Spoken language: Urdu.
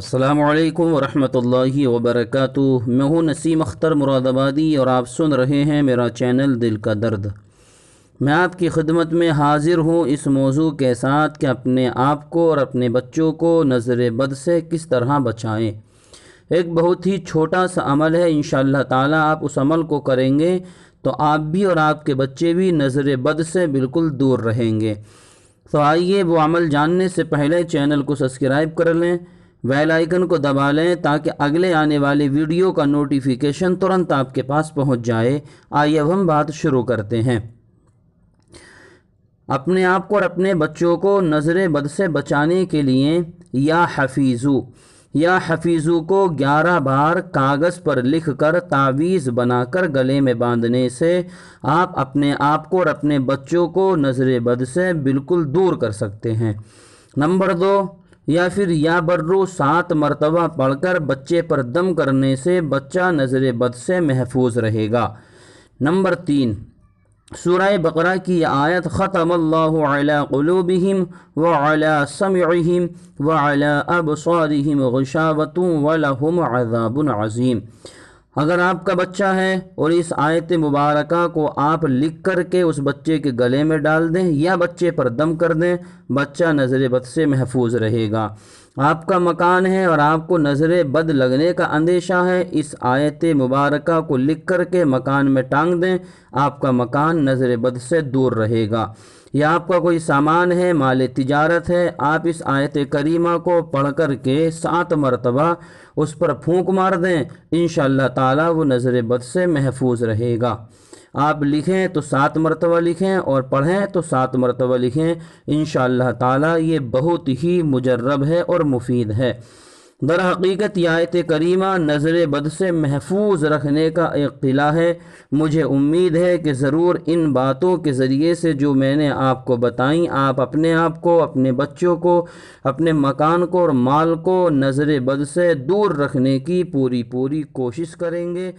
السلام علیکم ورحمۃ اللہ وبرکاتہ میں ہوں نسیم اختر مراد آبادی اور آپ سن رہے ہیں میرا چینل دل کا درد میں آپ کی خدمت میں حاضر ہوں اس موضوع کے ساتھ کہ اپنے آپ کو اور اپنے بچوں کو نظر بد سے کس طرح بچائیں ایک بہت ہی چھوٹا سا عمل ہے انشاءاللہ اللہ تعالیٰ آپ اس عمل کو کریں گے تو آپ بھی اور آپ کے بچے بھی نظر بد سے بالکل دور رہیں گے تو آئیے وہ عمل جاننے سے پہلے چینل کو سبسکرائب کر لیں ویل آئیکن کو دبا لیں تاکہ اگلے آنے والے ویڈیو کا نوٹیفیکیشن ترنت آپ کے پاس پہنچ جائے آئیے اب ہم بات شروع کرتے ہیں اپنے آپ کو اور اپنے بچوں کو نظر بد سے بچانے کے لیے یا حفیظو یا حفیظو کو گیارہ بار کاغذ پر لکھ کر تعویذ بنا کر گلے میں باندھنے سے آپ اپنے آپ کو اور اپنے بچوں کو نظر بد سے بالکل دور کر سکتے ہیں نمبر دو یا پھر یا برو سات مرتبہ پڑھ کر بچے پر دم کرنے سے بچہ نظر بد سے محفوظ رہے گا نمبر تین سورہ بقرہ کی آیت ختم اللہ علی قلوبہم و و علی ابصارہم غشاوتوں و لہم عذاب عظیم اگر آپ کا بچہ ہے اور اس آیت مبارکہ کو آپ لکھ کر کے اس بچے کے گلے میں ڈال دیں یا بچے پر دم کر دیں بچہ نظر بد سے محفوظ رہے گا آپ کا مکان ہے اور آپ کو نظر بد لگنے کا اندیشہ ہے اس آیت مبارکہ کو لکھ کر کے مکان میں ٹانگ دیں آپ کا مکان نظر بد سے دور رہے گا یا آپ کا کوئی سامان ہے مال تجارت ہے آپ اس آیت کریمہ کو پڑھ کر کے سات مرتبہ اس پر پھونک مار دیں انشاءاللہ تعالی وہ نظر بد سے محفوظ رہے گا آپ لکھیں تو سات مرتبہ لکھیں اور پڑھیں تو سات مرتبہ لکھیں انشاءاللہ تعالی یہ بہت ہی مجرب ہے اور مفید ہے در یہ آیت کریمہ نظر بد سے محفوظ رکھنے کا ایک قلعہ ہے مجھے امید ہے کہ ضرور ان باتوں کے ذریعے سے جو میں نے آپ کو بتائیں آپ اپنے آپ کو اپنے بچوں کو اپنے مکان کو اور مال کو نظر بد سے دور رکھنے کی پوری پوری کوشش کریں گے